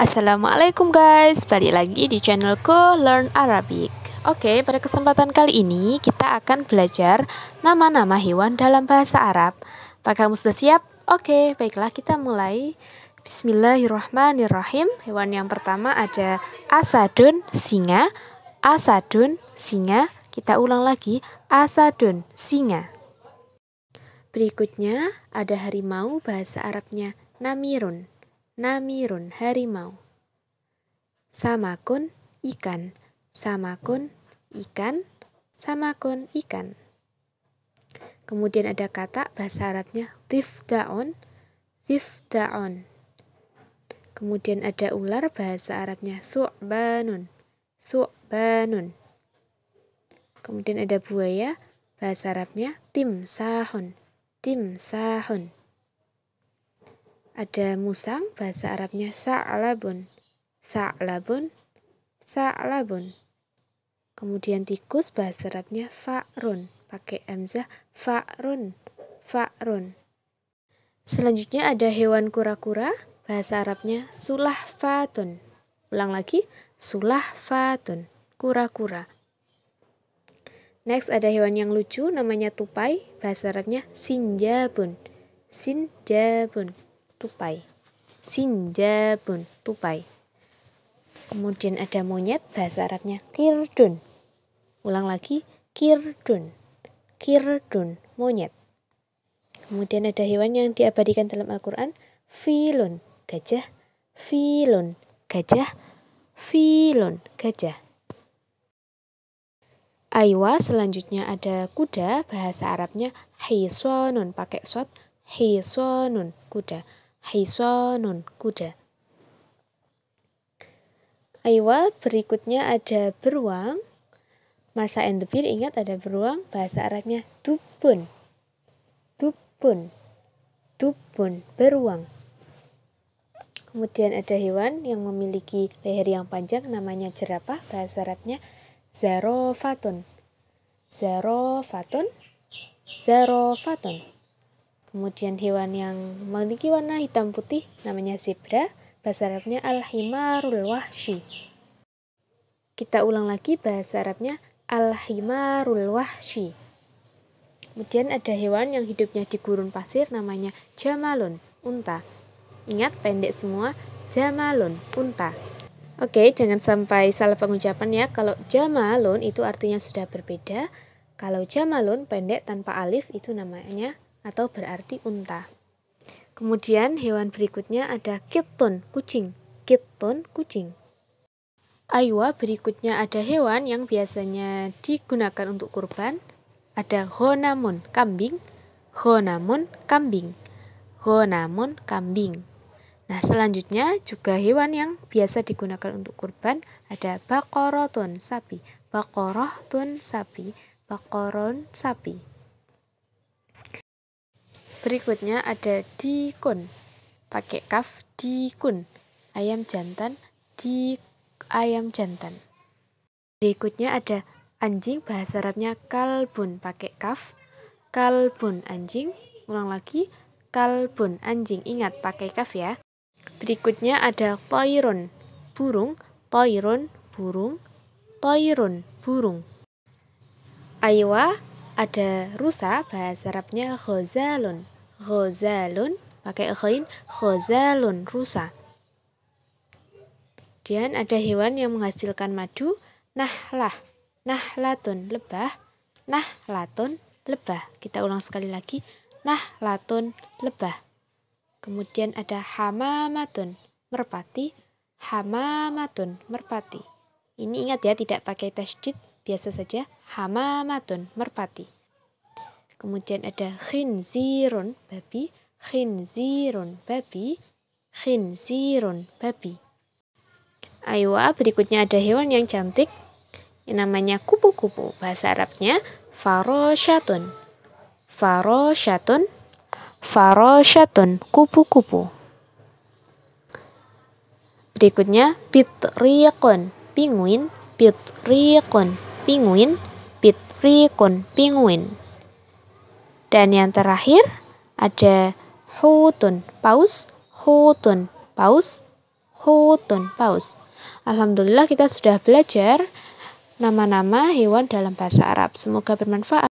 Assalamualaikum guys, balik lagi di channelku Learn Arabic Oke, pada kesempatan kali ini kita akan belajar nama-nama hewan dalam bahasa Arab Apakah kamu sudah siap? Oke, baiklah kita mulai Bismillahirrahmanirrahim Hewan yang pertama ada asadun singa Asadun singa Kita ulang lagi Asadun singa Berikutnya ada harimau bahasa Arabnya Namirun namirun harimau. Samakun ikan, samakun ikan, samakun ikan. Kemudian ada kata bahasa Arabnya tifdaun, tifdaun. Kemudian ada ular bahasa Arabnya su'banun, su'banun. Kemudian ada buaya bahasa Arabnya timsahun, timsahun. Ada musang, bahasa Arabnya sa'labun. Sa'labun, sa'labun. Kemudian tikus, bahasa Arabnya fa'run. Pakai Emzah fa'run, fa'run. Selanjutnya ada hewan kura-kura, bahasa Arabnya sulahfatun. Ulang lagi, sulahfatun, kura-kura. Next ada hewan yang lucu namanya tupai, bahasa Arabnya sinjabun. Sinjabun tupai. Sinjabun, tupai. Kemudian ada monyet, bahasa Arabnya kirdun. Ulang lagi, kirdun. Kirdun, monyet. Kemudian ada hewan yang diabadikan dalam Al-Quran, filun, gajah. Filun, gajah. Filun, gajah. Aiwa selanjutnya ada kuda bahasa Arabnya hisonun pakai sot hisonun kuda Haisonun, kuda. Aywa, berikutnya ada beruang. Masa endepir ingat ada beruang, bahasa Arabnya dubun. Dubun. Dubun, beruang. Kemudian ada hewan yang memiliki leher yang panjang namanya jerapah, bahasa Arabnya zarofatun. Zarofatun, zarofatun. Kemudian hewan yang memiliki warna hitam putih namanya zebra, bahasa Arabnya al-himarul wahsyi. Kita ulang lagi bahasa Arabnya al-himarul wahsyi. Kemudian ada hewan yang hidupnya di gurun pasir namanya jamalun, unta. Ingat pendek semua, jamalun, unta. Oke, jangan sampai salah pengucapan ya. Kalau jamalun itu artinya sudah berbeda. Kalau jamalun pendek tanpa alif itu namanya atau berarti unta. Kemudian hewan berikutnya ada kitun, kucing. Kitun, kucing. Aywa berikutnya ada hewan yang biasanya digunakan untuk kurban. Ada honamun, kambing. Honamun, kambing. Honamun, kambing. Nah, selanjutnya juga hewan yang biasa digunakan untuk kurban ada bakorotun sapi, bakorotun sapi, bakoron sapi. Berikutnya ada dikun. Pakai kaf dikun. Ayam jantan di ayam jantan. Berikutnya ada anjing bahasa Arabnya kalbun pakai kaf. Kalbun anjing. Ulang lagi kalbun anjing. Ingat pakai kaf ya. Berikutnya ada toirun burung, toirun burung, toirun burung. Aywa ada rusa bahasa Arabnya ghazalun. Ghazalun pakai ghain ghazalun rusa. Kemudian ada hewan yang menghasilkan madu, nahlah, nahlatun lebah, nahlatun lebah. Kita ulang sekali lagi, nahlatun lebah. Kemudian ada hamamatun merpati, hamamatun merpati. Ini ingat ya tidak pakai tasjid biasa saja hamamatun merpati. Kemudian ada khinzirun babi, khinzirun babi, khinzirun babi. ayo ah, berikutnya ada hewan yang cantik yang namanya kupu-kupu. Bahasa Arabnya faroshatun. Faroshatun, faroshatun, kupu-kupu. Berikutnya pitriqun, pinguin, pitriqun, penguin, kun, penguin. Dan yang terakhir ada hutun paus, hutun paus, hutun paus. Alhamdulillah kita sudah belajar nama-nama hewan dalam bahasa Arab. Semoga bermanfaat.